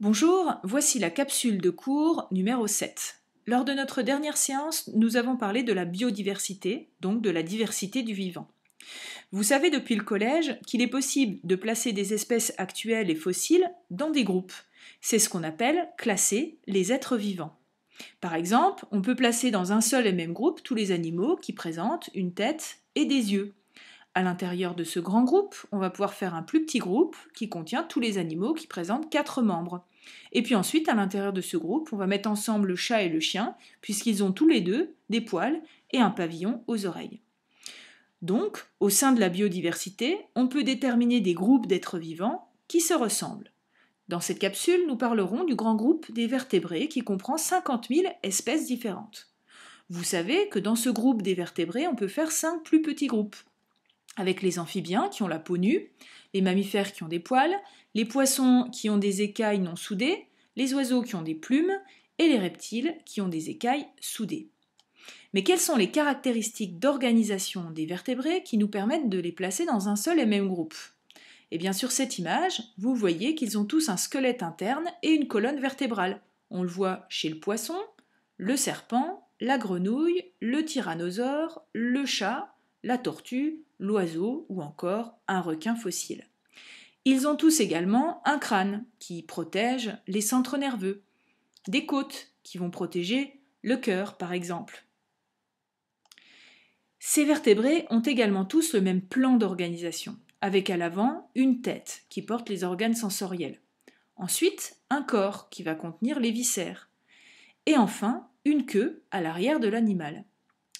Bonjour, voici la capsule de cours numéro 7. Lors de notre dernière séance, nous avons parlé de la biodiversité, donc de la diversité du vivant. Vous savez depuis le collège qu'il est possible de placer des espèces actuelles et fossiles dans des groupes. C'est ce qu'on appelle classer les êtres vivants. Par exemple, on peut placer dans un seul et même groupe tous les animaux qui présentent une tête et des yeux. À l'intérieur de ce grand groupe, on va pouvoir faire un plus petit groupe qui contient tous les animaux qui présentent quatre membres. Et puis ensuite, à l'intérieur de ce groupe, on va mettre ensemble le chat et le chien, puisqu'ils ont tous les deux des poils et un pavillon aux oreilles. Donc, au sein de la biodiversité, on peut déterminer des groupes d'êtres vivants qui se ressemblent. Dans cette capsule, nous parlerons du grand groupe des vertébrés qui comprend 50 000 espèces différentes. Vous savez que dans ce groupe des vertébrés, on peut faire cinq plus petits groupes avec les amphibiens qui ont la peau nue, les mammifères qui ont des poils, les poissons qui ont des écailles non soudées, les oiseaux qui ont des plumes et les reptiles qui ont des écailles soudées. Mais quelles sont les caractéristiques d'organisation des vertébrés qui nous permettent de les placer dans un seul et même groupe Et eh bien sur cette image, vous voyez qu'ils ont tous un squelette interne et une colonne vertébrale. On le voit chez le poisson, le serpent, la grenouille, le tyrannosaure, le chat, la tortue, l'oiseau ou encore un requin fossile. Ils ont tous également un crâne qui protège les centres nerveux, des côtes qui vont protéger le cœur par exemple. Ces vertébrés ont également tous le même plan d'organisation, avec à l'avant une tête qui porte les organes sensoriels, ensuite un corps qui va contenir les viscères, et enfin une queue à l'arrière de l'animal.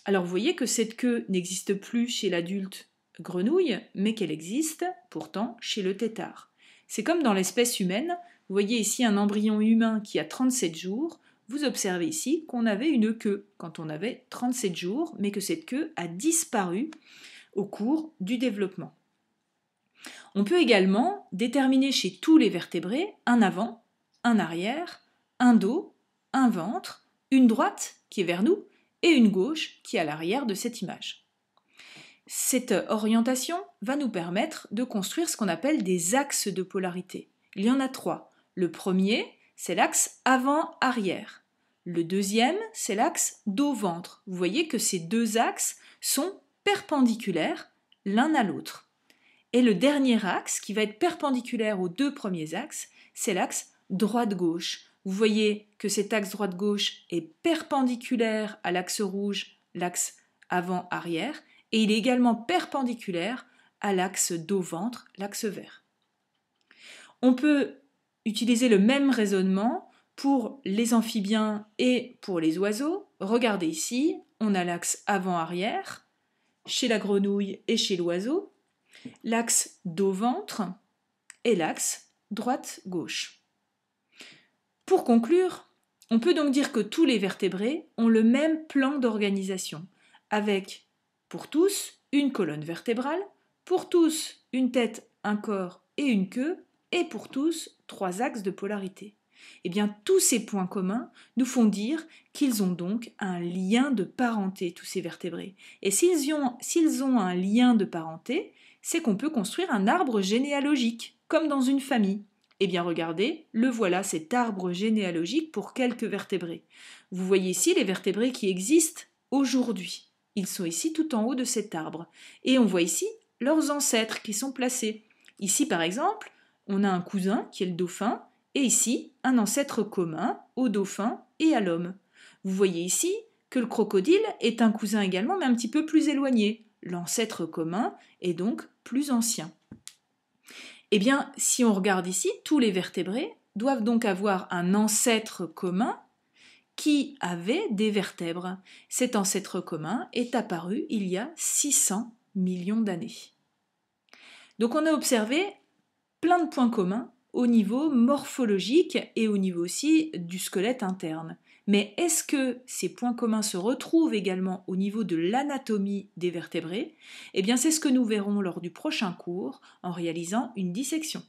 Alors vous voyez que cette queue n'existe plus chez l'adulte grenouille, mais qu'elle existe pourtant chez le tétard. C'est comme dans l'espèce humaine, vous voyez ici un embryon humain qui a 37 jours, vous observez ici qu'on avait une queue quand on avait 37 jours, mais que cette queue a disparu au cours du développement. On peut également déterminer chez tous les vertébrés un avant, un arrière, un dos, un ventre, une droite qui est vers nous et une gauche qui est à l'arrière de cette image. Cette orientation va nous permettre de construire ce qu'on appelle des axes de polarité. Il y en a trois. Le premier, c'est l'axe avant-arrière. Le deuxième, c'est l'axe dos-ventre. Vous voyez que ces deux axes sont perpendiculaires l'un à l'autre. Et le dernier axe, qui va être perpendiculaire aux deux premiers axes, c'est l'axe droite-gauche. Vous voyez que cet axe droite-gauche est perpendiculaire à l'axe rouge, l'axe avant-arrière, et il est également perpendiculaire à l'axe dos-ventre, l'axe vert. On peut utiliser le même raisonnement pour les amphibiens et pour les oiseaux. Regardez ici, on a l'axe avant-arrière chez la grenouille et chez l'oiseau, l'axe dos-ventre et l'axe droite-gauche. Pour conclure, on peut donc dire que tous les vertébrés ont le même plan d'organisation, avec pour tous, une colonne vertébrale, pour tous, une tête, un corps et une queue, et pour tous, trois axes de polarité. Eh bien, tous ces points communs nous font dire qu'ils ont donc un lien de parenté, tous ces vertébrés. Et s'ils ont, ont un lien de parenté, c'est qu'on peut construire un arbre généalogique, comme dans une famille. Eh bien, regardez, le voilà, cet arbre généalogique pour quelques vertébrés. Vous voyez ici les vertébrés qui existent aujourd'hui. Ils sont ici tout en haut de cet arbre. Et on voit ici leurs ancêtres qui sont placés. Ici, par exemple, on a un cousin qui est le dauphin, et ici, un ancêtre commun au dauphin et à l'homme. Vous voyez ici que le crocodile est un cousin également, mais un petit peu plus éloigné. L'ancêtre commun est donc plus ancien. Eh bien, si on regarde ici, tous les vertébrés doivent donc avoir un ancêtre commun qui avait des vertèbres. Cet ancêtre commun est apparu il y a 600 millions d'années. Donc on a observé plein de points communs au niveau morphologique et au niveau aussi du squelette interne. Mais est-ce que ces points communs se retrouvent également au niveau de l'anatomie des vertébrés Eh bien c'est ce que nous verrons lors du prochain cours en réalisant une dissection.